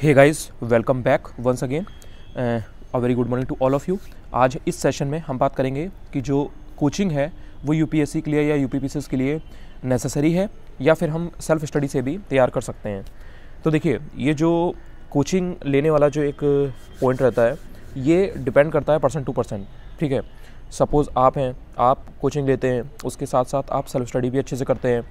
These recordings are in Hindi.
Hey guys welcome back once again a very good morning to all of you आज इस सेशन में हम बात करेंगे कि जो कोचिंग है वो यूपीएससी के लिए या यू के लिए नेसेसरी है या फिर हम सेल्फ स्टडी से भी तैयार कर सकते हैं तो देखिए ये जो कोचिंग लेने वाला जो एक पॉइंट रहता है ये डिपेंड करता है पर्सन टू पर्सन ठीक है सपोज़ आप हैं आप कोचिंग लेते हैं उसके साथ साथ आप सेल्फ स्टडी भी अच्छे से करते हैं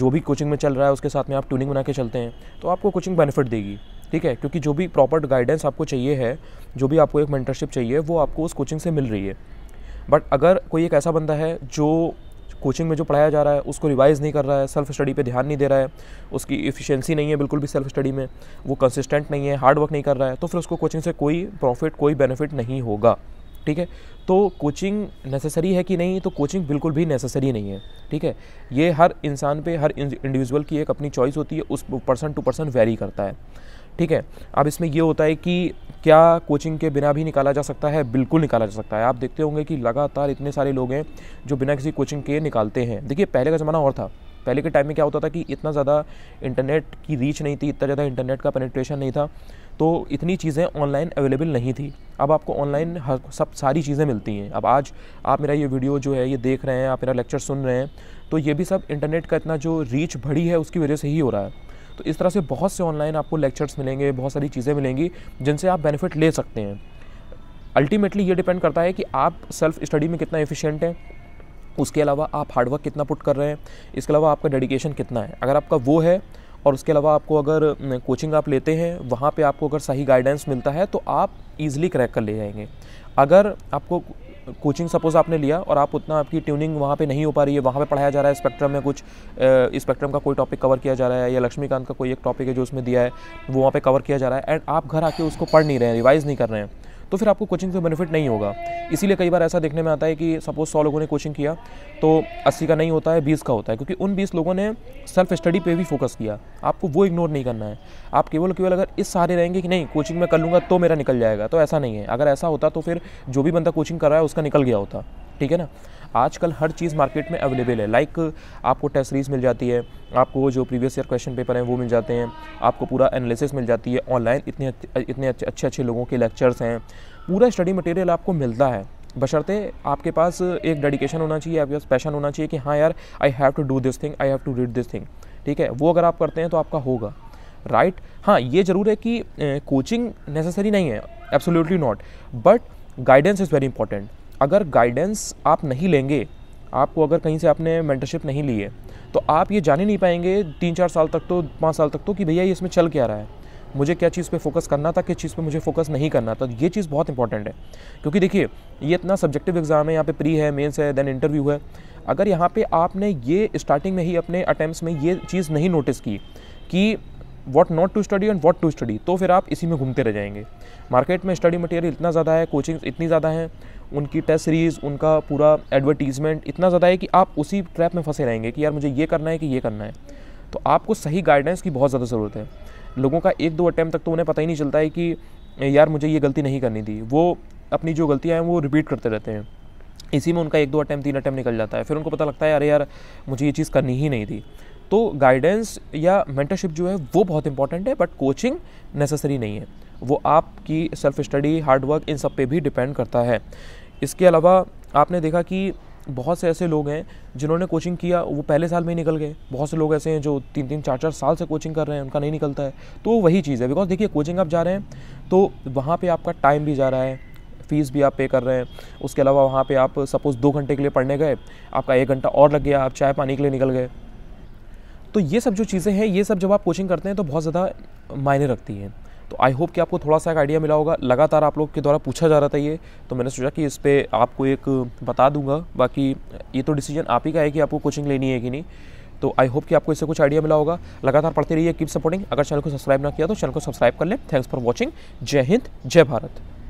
जो भी कोचिंग में चल रहा है उसके साथ में आप ट्यूनिंग बना के चलते हैं तो आपको कोचिंग बेनिफिट देगी ठीक है क्योंकि जो भी प्रॉपर गाइडेंस आपको चाहिए है जो भी आपको एक मेंटरशिप चाहिए वो आपको उस कोचिंग से मिल रही है बट अगर कोई एक ऐसा बंदा है जो कोचिंग में जो पढ़ाया जा रहा है उसको रिवाइज़ नहीं कर रहा है सेल्फ स्टडी पे ध्यान नहीं दे रहा है उसकी इफ़िशेंसी नहीं है बिल्कुल भी सेल्फ स्टडी में वो कंसिस्टेंट नहीं है हार्ड वर्क नहीं कर रहा है तो फिर उसको कोचिंग से कोई प्रॉफिट कोई बेनिफिट नहीं होगा ठीक है तो कोचिंग नेसेसरी है कि नहीं तो कोचिंग बिल्कुल भी नेसेसरी नहीं है ठीक है ये हर इंसान पे हर इंडिविजुअल की एक अपनी चॉइस होती है उस पर्सन टू पर्सन वेरी करता है ठीक है अब इसमें ये होता है कि क्या कोचिंग के बिना भी निकाला जा सकता है बिल्कुल निकाला जा सकता है आप देखते होंगे कि लगातार इतने सारे लोग हैं जो बिना किसी कोचिंग के निकालते हैं देखिए पहले का ज़माना और था पहले के टाइम में क्या होता था कि इतना ज़्यादा इंटरनेट की रीच नहीं थी इतना ज़्यादा इंटरनेट का पेनिट्रेशन नहीं था तो इतनी चीज़ें ऑनलाइन अवेलेबल नहीं थी अब आपको ऑनलाइन हर सब सारी चीज़ें मिलती हैं अब आज आप मेरा ये वीडियो जो है ये देख रहे हैं आप मेरा लेक्चर सुन रहे हैं तो ये भी सब इंटरनेट का इतना जो रीच बढ़ी है उसकी वजह से ही हो रहा है तो इस तरह से बहुत से ऑनलाइन आपको लेक्चर्स मिलेंगे बहुत सारी चीज़ें मिलेंगी जिनसे आप बेनिफिट ले सकते हैं अल्टीमेटली ये डिपेंड करता है कि आप सेल्फ स्टडी में कितना एफिशिएंट हैं उसके अलावा आप हार्डवर्क कितना पुट कर रहे हैं इसके अलावा आपका डेडिकेशन कितना है अगर आपका वो है और उसके अलावा आपको अगर कोचिंग आप लेते हैं वहाँ पे आपको अगर सही गाइडेंस मिलता है तो आप ईजिली क्रैक कर ले जाएंगे अगर आपको कोचिंग सपोज़ आपने लिया और आप उतना आपकी ट्यूनिंग वहाँ पे नहीं हो पा रही है वहाँ पे पढ़ाया जा रहा है स्पेक्ट्रम में कुछ स्पेक्ट्रम का कोई टॉपिक कवर किया जा रहा है या लक्ष्मीकांत का कोई एक टॉपिक है जो उसमें दिया है वो वहाँ पर कवर किया जा रहा है एंड आप घर आके उसको पढ़ नहीं रहे हैं रिवाइज़ नहीं कर रहे हैं तो फिर आपको कोचिंग से बेनिफिट नहीं होगा इसीलिए कई बार ऐसा देखने में आता है कि सपोज सौ लोगों ने कोचिंग किया तो अस्सी का नहीं होता है बीस का होता है क्योंकि उन बीस लोगों ने सेल्फ स्टडी पर भी फोकस किया आपको वो इग्नोर नहीं करना है आप केवल केवल अगर इस सारे रहेंगे कि नहीं कोचिंग में कर लूँगा तो मेरा निकल जाएगा तो ऐसा नहीं है अगर ऐसा होता तो फिर जो भी बंदा कोचिंग कर रहा है उसका निकल गया होता ठीक है ना आजकल हर चीज़ मार्केट में अवेलेबल है लाइक आपको टेस्ट सीरीज मिल जाती है आपको जो प्रीवियस ईयर क्वेश्चन पेपर हैं वो मिल जाते हैं आपको पूरा एनालिसिस मिल जाती है ऑनलाइन इतने इतने अच्छे अच्छे लोगों के लेक्चर्स हैं पूरा स्टडी मटेरियल आपको मिलता है बशर्ते आपके पास एक डेडिकेशन होना चाहिए आपके पास पैशन होना चाहिए कि हाँ यार I have to do this thing I have to read this thing ठीक है वो अगर आप करते हैं तो आपका होगा राइट right? हाँ ये ज़रूर है कि कोचिंग नेसेसरी नहीं है absolutely not but guidance is very important अगर गाइडेंस आप नहीं लेंगे आपको अगर कहीं से आपने मेंटरशिप नहीं ली है तो आप ये जान ही नहीं पाएंगे तीन चार साल तक तो पाँच साल तक तो कि भैया ये इसमें चल क्या रहा है मुझे क्या चीज़ पे फोकस करना था किस चीज़ पे मुझे फोकस नहीं करना था ये चीज़ बहुत इंपॉर्टेंट है क्योंकि देखिए ये इतना सब्जेक्टिव एग्ज़ाम है यहाँ पे प्री है मेंस है देन इंटरव्यू है अगर यहाँ पे आपने ये स्टार्टिंग में ही अपने अटैम्प्ट में ये चीज़ नहीं नोटिस की कि what not to study and what to study तो फिर आप इसी में घूमते रह जाएंगे मार्केट में स्टडी मटेरियल इतना ज़्यादा है कोचिंग इतनी ज़्यादा है उनकी टेस्ट सीरीज़ उनका पूरा एडवर्टीजमेंट इतना ज़्यादा है कि आप उसी ट्रैप में फंसे रहेंगे कि यार मुझे ये करना है कि ये करना है तो आपको सही गाइडेंस की बहुत ज़्यादा ज़रूरत है लोगों का एक दो अटैम्प्ट तक तो उन्हें पता ही नहीं चलता है कि यार मुझे ये गलती नहीं करनी थी वो अपनी जो गलतियाँ हैं वो रिपीट करते रहते हैं इसी में उनका एक दो अटैम्प्ट तीन अटैम्प्ट निकल जाता है फिर उनको पता लगता है अरे यार मुझे ये चीज़ करनी ही नहीं थी तो गाइडेंस या मेंटरशिप जो है वो बहुत इंपॉर्टेंट है बट कोचिंग नेसेसरी नहीं है वो आपकी सेल्फ स्टडी हार्डवर्क इन सब पे भी डिपेंड करता है इसके अलावा आपने देखा कि बहुत से ऐसे लोग हैं जिन्होंने कोचिंग किया वो पहले साल में ही निकल गए बहुत से लोग ऐसे हैं जो तीन तीन चार चार साल से कोचिंग कर रहे हैं उनका नहीं निकलता है तो वही चीज़ है बिकॉज देखिए कोचिंग आप जा रहे हैं तो वहाँ पर आपका टाइम भी जा रहा है फ़ीस भी आप पे कर रहे हैं उसके अलावा वहाँ पे आप सपोज़ दो घंटे के लिए पढ़ने गए आपका एक घंटा और लग गया आप चाय पानी के लिए निकल गए तो ये सब जो चीज़ें हैं ये सब जब आप कोचिंग करते हैं तो बहुत ज़्यादा मायने रखती हैं तो आई होप कि आपको थोड़ा सा एक आइडिया मिला होगा लगातार आप लोग के द्वारा पूछा जा रहा था ये तो मैंने सोचा कि इस पर आपको एक बता दूंगा बाकी ये तो डिसीजन आप ही का है कि आपको कोचिंग लेनी है कि नहीं तो आई होप कि आपको इससे कुछ आइडिया मिला होगा लगातार पढ़ते रहिए कीप सपोर्टिंग अगर चैनल को सब्सक्राइब ना किया तो चैनल को सब्सक्राइब कर लें थैंक्स फॉर वॉचिंग जय हिंद जय भारत